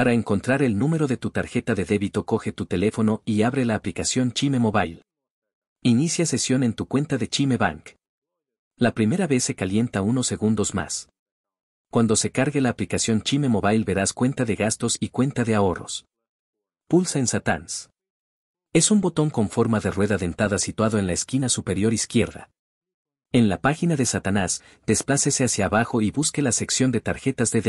Para encontrar el número de tu tarjeta de débito coge tu teléfono y abre la aplicación Chime Mobile. Inicia sesión en tu cuenta de Chime Bank. La primera vez se calienta unos segundos más. Cuando se cargue la aplicación Chime Mobile verás cuenta de gastos y cuenta de ahorros. Pulsa en Satans. Es un botón con forma de rueda dentada situado en la esquina superior izquierda. En la página de Satanás, desplácese hacia abajo y busque la sección de tarjetas de débito.